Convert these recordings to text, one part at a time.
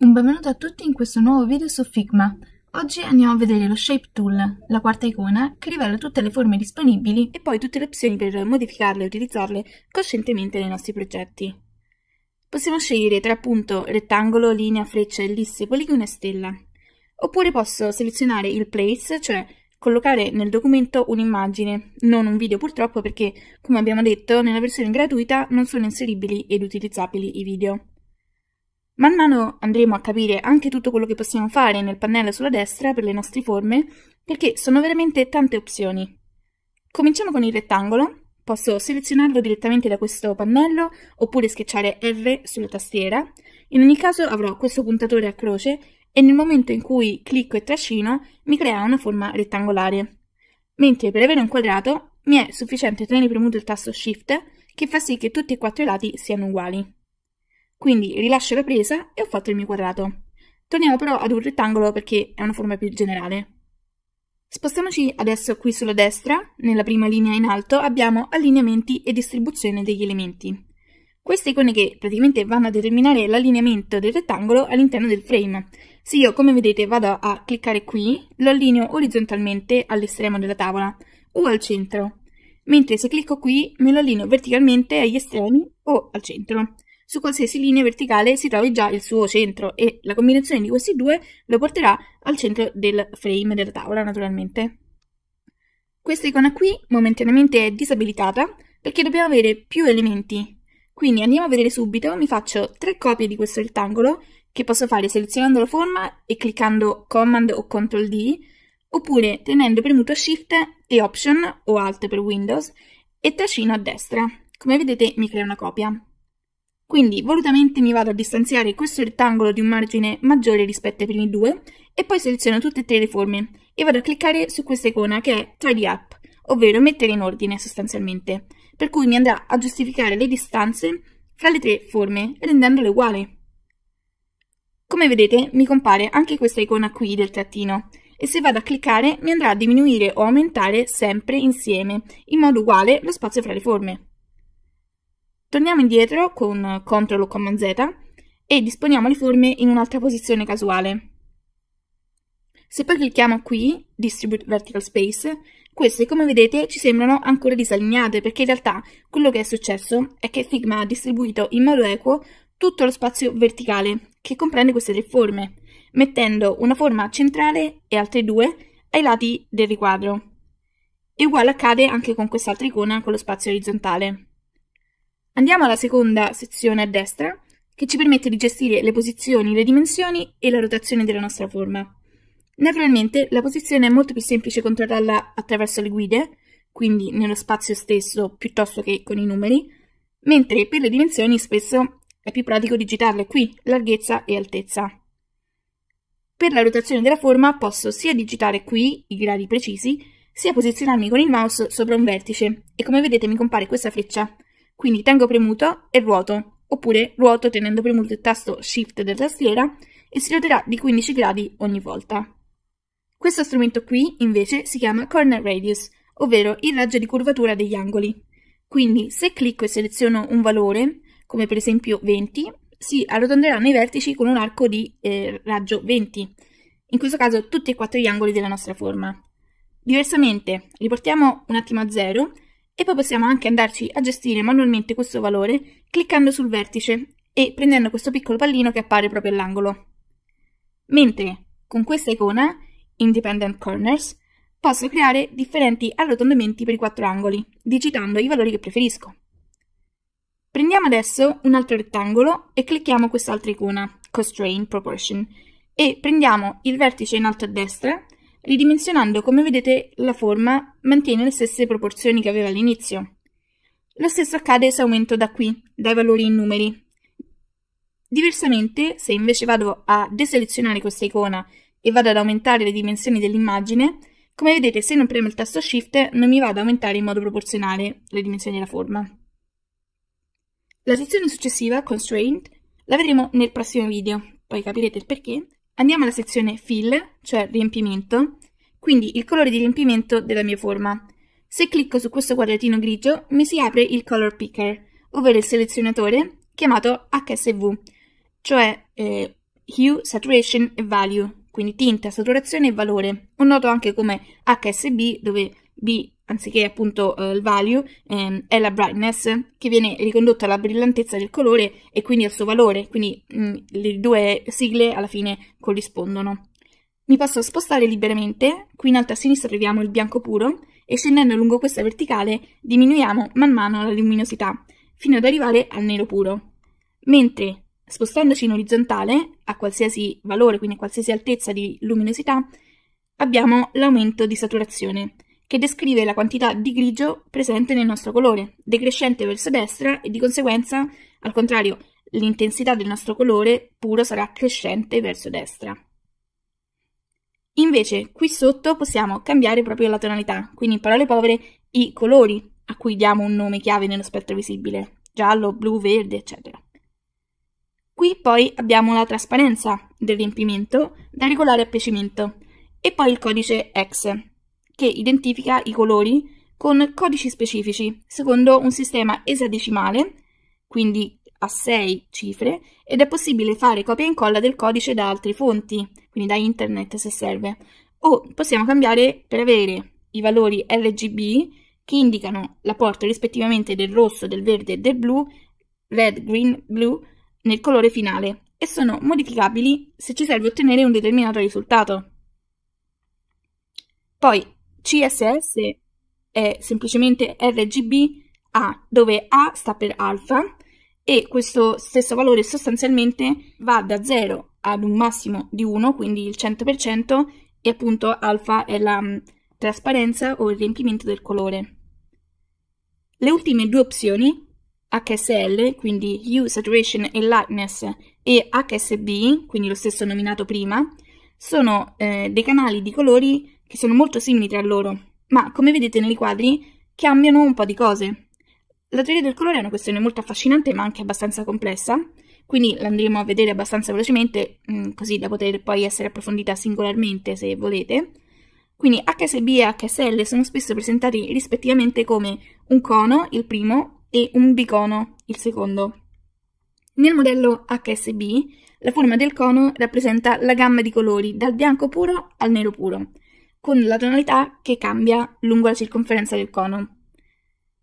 Un benvenuto a tutti in questo nuovo video su Figma. Oggi andiamo a vedere lo Shape Tool, la quarta icona, che rivela tutte le forme disponibili e poi tutte le opzioni per modificarle e utilizzarle coscientemente nei nostri progetti. Possiamo scegliere tra appunto rettangolo, linea, freccia, ellisse, poligono e stella. Oppure posso selezionare il place, cioè collocare nel documento un'immagine, non un video purtroppo perché, come abbiamo detto, nella versione gratuita non sono inseribili ed utilizzabili i video. Man mano andremo a capire anche tutto quello che possiamo fare nel pannello sulla destra per le nostre forme, perché sono veramente tante opzioni. Cominciamo con il rettangolo, posso selezionarlo direttamente da questo pannello oppure schiacciare R sulla tastiera. In ogni caso avrò questo puntatore a croce e nel momento in cui clicco e trascino mi crea una forma rettangolare. Mentre per avere un quadrato mi è sufficiente tenere premuto il tasto Shift che fa sì che tutti e quattro i lati siano uguali. Quindi rilascio la presa e ho fatto il mio quadrato. Torniamo però ad un rettangolo perché è una forma più generale. Spostiamoci adesso qui sulla destra, nella prima linea in alto abbiamo allineamenti e distribuzione degli elementi. Queste icone che praticamente vanno a determinare l'allineamento del rettangolo all'interno del frame. Se io, come vedete, vado a cliccare qui, lo allineo orizzontalmente all'estremo della tavola o al centro, mentre se clicco qui me lo allineo verticalmente agli estremi o al centro su qualsiasi linea verticale si trovi già il suo centro e la combinazione di questi due lo porterà al centro del frame della tavola naturalmente. Questa icona qui momentaneamente è disabilitata perché dobbiamo avere più elementi. Quindi andiamo a vedere subito, mi faccio tre copie di questo rettangolo che posso fare selezionando la forma e cliccando Command o Ctrl D oppure tenendo premuto Shift e Option o Alt per Windows e trascino a destra. Come vedete mi crea una copia. Quindi volutamente mi vado a distanziare questo rettangolo di un margine maggiore rispetto ai primi due e poi seleziono tutte e tre le forme e vado a cliccare su questa icona che è Tidy Up, ovvero mettere in ordine sostanzialmente, per cui mi andrà a giustificare le distanze fra le tre forme rendendole uguali. Come vedete mi compare anche questa icona qui del trattino e se vado a cliccare mi andrà a diminuire o aumentare sempre insieme in modo uguale lo spazio fra le forme. Torniamo indietro con CTRL o CMA Z e disponiamo le forme in un'altra posizione casuale. Se poi clicchiamo qui, Distribute Vertical Space, queste come vedete ci sembrano ancora disallineate perché in realtà quello che è successo è che Figma ha distribuito in modo equo tutto lo spazio verticale che comprende queste tre forme, mettendo una forma centrale e altre due ai lati del riquadro. E uguale accade anche con quest'altra icona con lo spazio orizzontale. Andiamo alla seconda sezione a destra, che ci permette di gestire le posizioni, le dimensioni e la rotazione della nostra forma. Naturalmente la posizione è molto più semplice controllarla attraverso le guide, quindi nello spazio stesso piuttosto che con i numeri, mentre per le dimensioni spesso è più pratico digitarle qui, larghezza e altezza. Per la rotazione della forma posso sia digitare qui i gradi precisi, sia posizionarmi con il mouse sopra un vertice e come vedete mi compare questa freccia quindi tengo premuto e ruoto, oppure ruoto tenendo premuto il tasto Shift della tastiera e si ruoterà di 15 gradi ogni volta. Questo strumento qui, invece, si chiama Corner Radius, ovvero il raggio di curvatura degli angoli. Quindi, se clicco e seleziono un valore, come per esempio 20, si arrotonderanno i vertici con un arco di eh, raggio 20, in questo caso tutti e quattro gli angoli della nostra forma. Diversamente, riportiamo un attimo a 0 e poi possiamo anche andarci a gestire manualmente questo valore cliccando sul vertice e prendendo questo piccolo pallino che appare proprio all'angolo. Mentre con questa icona, Independent Corners, posso creare differenti arrotondamenti per i quattro angoli, digitando i valori che preferisco. Prendiamo adesso un altro rettangolo e clicchiamo quest'altra icona, Constraint Proportion, e prendiamo il vertice in alto a destra ridimensionando come vedete la forma mantiene le stesse proporzioni che aveva all'inizio. Lo stesso accade se aumento da qui, dai valori in numeri. Diversamente, se invece vado a deselezionare questa icona e vado ad aumentare le dimensioni dell'immagine, come vedete se non premo il tasto Shift non mi vado ad aumentare in modo proporzionale le dimensioni della forma. La sezione successiva, Constraint, la vedremo nel prossimo video, poi capirete il perché. Andiamo alla sezione Fill, cioè riempimento, quindi il colore di riempimento della mia forma. Se clicco su questo quadratino grigio mi si apre il Color Picker, ovvero il selezionatore chiamato HSV, cioè eh, Hue, Saturation e Value, quindi tinta, saturazione e valore, o noto anche come HSB dove B anziché appunto eh, il value ehm, è la brightness che viene ricondotta alla brillantezza del colore e quindi al suo valore, quindi mh, mm, le due sigle alla fine corrispondono. Mi posso spostare liberamente, qui in alto a sinistra troviamo il bianco puro e scendendo lungo questa verticale diminuiamo man mano la luminosità, fino ad arrivare al nero puro. Mentre spostandoci in orizzontale, a qualsiasi valore, quindi a qualsiasi altezza di luminosità, abbiamo l'aumento di saturazione, che descrive la quantità di grigio presente nel nostro colore, decrescente verso destra e di conseguenza, al contrario, l'intensità del nostro colore puro sarà crescente verso destra. Invece qui sotto possiamo cambiare proprio la tonalità, quindi in parole povere i colori a cui diamo un nome chiave nello spettro visibile, giallo, blu, verde, eccetera. Qui poi abbiamo la trasparenza del riempimento da regolare a piacimento e poi il codice X che identifica i colori con codici specifici secondo un sistema esadecimale, quindi a 6 cifre ed è possibile fare copia e incolla del codice da altre fonti, quindi da internet se serve, o possiamo cambiare per avere i valori RGB che indicano la porta rispettivamente del rosso, del verde e del blu, red, green, blu, nel colore finale e sono modificabili se ci serve ottenere un determinato risultato. Poi CSS è semplicemente RGB A, dove A sta per alfa, e questo stesso valore sostanzialmente va da 0 ad un massimo di 1, quindi il 100%, e appunto alfa è la mm, trasparenza o il riempimento del colore. Le ultime due opzioni, HSL, quindi Hue, Saturation e Lightness, e HSB, quindi lo stesso nominato prima, sono eh, dei canali di colori che sono molto simili tra loro, ma come vedete nei quadri cambiano un po' di cose. La teoria del colore è una questione molto affascinante ma anche abbastanza complessa, quindi l'andremo a vedere abbastanza velocemente, mm, così da poter poi essere approfondita singolarmente se volete. Quindi HSB e HSL sono spesso presentati rispettivamente come un cono, il primo, e un bicono, il secondo. Nel modello HSB la forma del cono rappresenta la gamma di colori dal bianco puro al nero puro, con la tonalità che cambia lungo la circonferenza del cono.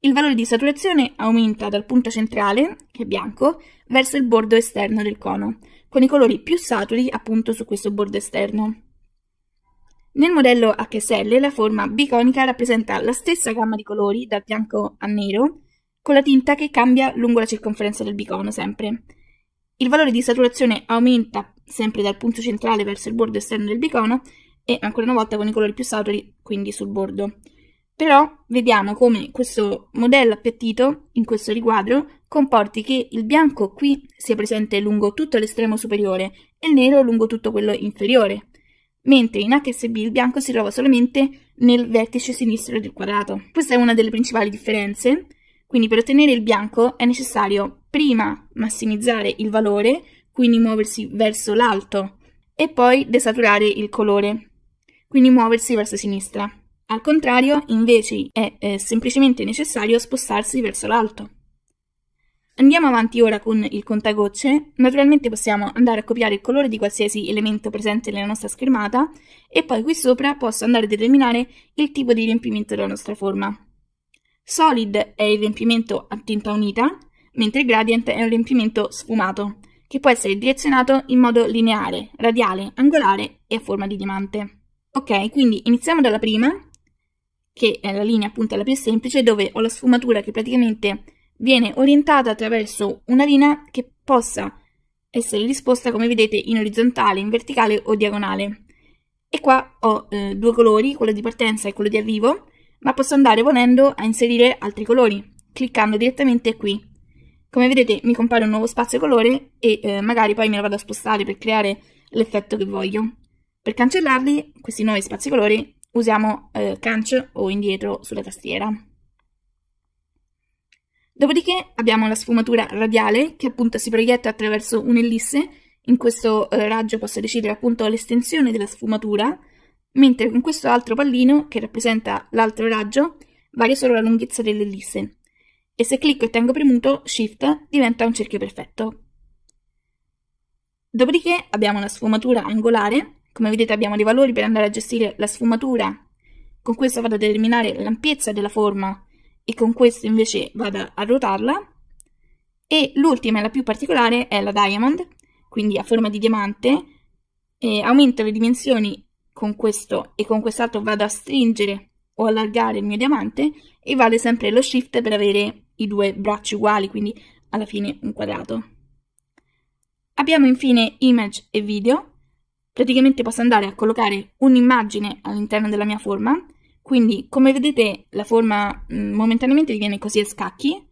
Il valore di saturazione aumenta dal punto centrale, che è bianco, verso il bordo esterno del cono, con i colori più saturi appunto su questo bordo esterno. Nel modello HSL la forma biconica rappresenta la stessa gamma di colori dal bianco a nero, con la tinta che cambia lungo la circonferenza del bicono sempre. Il valore di saturazione aumenta sempre dal punto centrale verso il bordo esterno del bicono e ancora una volta con i colori più saturi, quindi sul bordo. Però vediamo come questo modello appiattito in questo riquadro comporti che il bianco qui sia presente lungo tutto l'estremo superiore e il nero lungo tutto quello inferiore, mentre in HSB il bianco si trova solamente nel vertice sinistro del quadrato. Questa è una delle principali differenze, quindi per ottenere il bianco è necessario prima massimizzare il valore, quindi muoversi verso l'alto, e poi desaturare il colore, quindi muoversi verso sinistra. Al contrario, invece, è eh, semplicemente necessario spostarsi verso l'alto. Andiamo avanti ora con il contagocce. Naturalmente possiamo andare a copiare il colore di qualsiasi elemento presente nella nostra schermata e poi qui sopra posso andare a determinare il tipo di riempimento della nostra forma. Solid è il riempimento a tinta unita, mentre gradient è un riempimento sfumato, che può essere direzionato in modo lineare, radiale, angolare e a forma di diamante. Ok, quindi iniziamo dalla prima che è la linea appunto la più semplice, dove ho la sfumatura che praticamente viene orientata attraverso una linea che possa essere disposta come vedete in orizzontale, in verticale o diagonale. E qua ho eh, due colori, quello di partenza e quello di arrivo, ma posso andare volendo a inserire altri colori, cliccando direttamente qui. Come vedete mi compare un nuovo spazio colore e eh, magari poi me lo vado a spostare per creare l'effetto che voglio. Per cancellarli, questi nuovi spazi colori, usiamo eh, cancio o indietro sulla tastiera. Dopodiché abbiamo la sfumatura radiale che appunto si proietta attraverso un'ellisse, in questo eh, raggio posso decidere appunto l'estensione della sfumatura, mentre con questo altro pallino che rappresenta l'altro raggio varia solo la lunghezza dell'ellisse e se clicco e tengo premuto Shift diventa un cerchio perfetto. Dopodiché abbiamo la sfumatura angolare come vedete abbiamo dei valori per andare a gestire la sfumatura. Con questo vado a determinare l'ampiezza della forma e con questo invece vado a ruotarla. E l'ultima e la più particolare è la diamond, quindi a forma di diamante. E aumento le dimensioni con questo e con quest'altro vado a stringere o allargare il mio diamante e vale sempre lo shift per avere i due bracci uguali, quindi alla fine un quadrato. Abbiamo infine image e video, praticamente posso andare a collocare un'immagine all'interno della mia forma, quindi come vedete la forma mh, mm, momentaneamente diviene così a scacchi,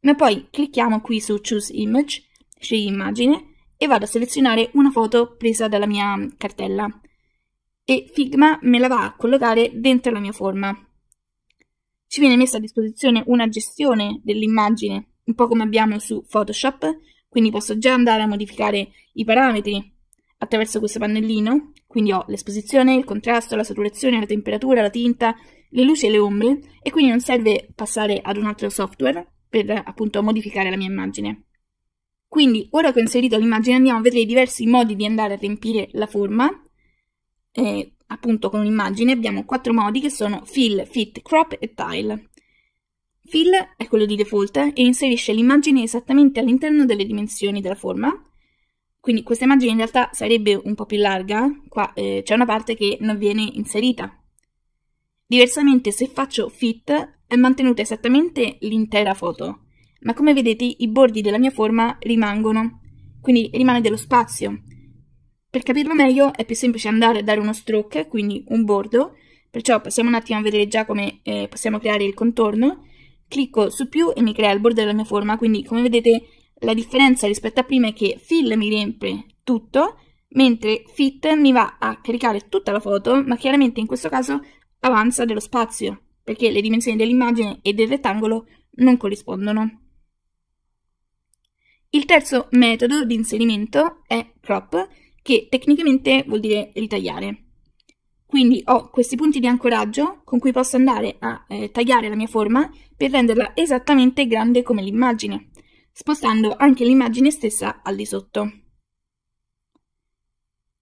ma poi clicchiamo qui su Choose Image, scegli immagine, e vado a selezionare una foto presa dalla mia mm, cartella e Figma me la va a collocare dentro la mia forma. Ci viene messa a disposizione una gestione dell'immagine, un po' come abbiamo su Photoshop, quindi posso già andare a modificare i parametri attraverso questo pannellino, quindi ho l'esposizione, il contrasto, la saturazione, la temperatura, la tinta, le luci e le ombre e quindi non serve passare ad un altro software per appunto modificare la mia immagine. Quindi ora che ho inserito l'immagine andiamo a vedere i diversi modi di andare a riempire la forma eh, appunto con un'immagine abbiamo quattro modi che sono fill, fit, crop e tile. Fill è quello di default e inserisce l'immagine esattamente all'interno delle dimensioni della forma quindi questa immagine in realtà sarebbe un po' più larga, qua eh, c'è una parte che non viene inserita. Diversamente se faccio fit è mantenuta esattamente l'intera foto, ma come vedete i bordi della mia forma rimangono, quindi rimane dello spazio. Per capirlo meglio è più semplice andare a dare uno stroke, quindi un bordo, perciò passiamo un attimo a vedere già come eh, possiamo creare il contorno. Clicco su più e mi crea il bordo della mia forma, quindi come vedete la differenza rispetto a prima è che fill mi riempie tutto, mentre fit mi va a caricare tutta la foto, ma chiaramente in questo caso avanza dello spazio, perché le dimensioni dell'immagine e del rettangolo non corrispondono. Il terzo metodo di inserimento è crop, che tecnicamente vuol dire ritagliare. Quindi ho questi punti di ancoraggio con cui posso andare a eh, tagliare la mia forma per renderla esattamente grande come l'immagine spostando anche l'immagine stessa al di sotto.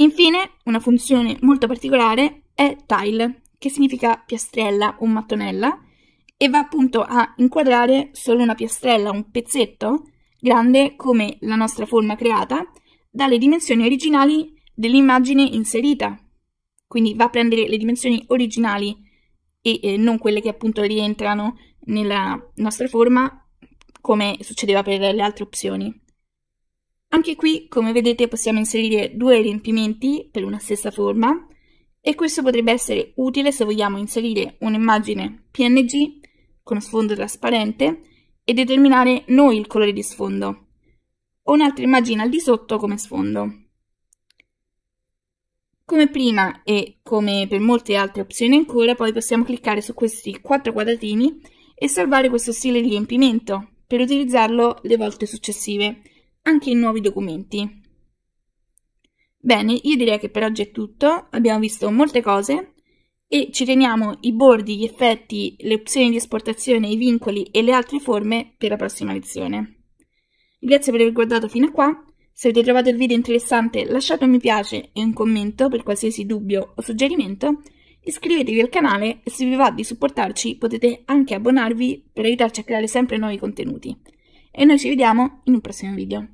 Infine, una funzione molto particolare è tile, che significa piastrella o mattonella, e va appunto a inquadrare solo una piastrella, un pezzetto, grande come la nostra forma creata, dalle dimensioni originali dell'immagine inserita. Quindi va a prendere le dimensioni originali e eh, non quelle che appunto rientrano nella nostra forma come succedeva per le altre opzioni. Anche qui, come vedete, possiamo inserire due riempimenti per una stessa forma e questo potrebbe essere utile se vogliamo inserire un'immagine PNG con sfondo trasparente e determinare noi il colore di sfondo o un'altra immagine al di sotto come sfondo. Come prima e come per molte altre opzioni ancora, poi possiamo cliccare su questi quattro quadratini e salvare questo stile di riempimento per utilizzarlo le volte successive, anche in nuovi documenti. Bene, io direi che per oggi è tutto, abbiamo visto molte cose e ci teniamo i bordi, gli effetti, le opzioni di esportazione, i vincoli e le altre forme per la prossima lezione. Grazie per aver guardato fino a qua, se avete trovato il video interessante lasciate un mi piace e un commento per qualsiasi dubbio o suggerimento Iscrivetevi al canale e se vi va di supportarci potete anche abbonarvi per aiutarci a creare sempre nuovi contenuti. E noi ci vediamo in un prossimo video.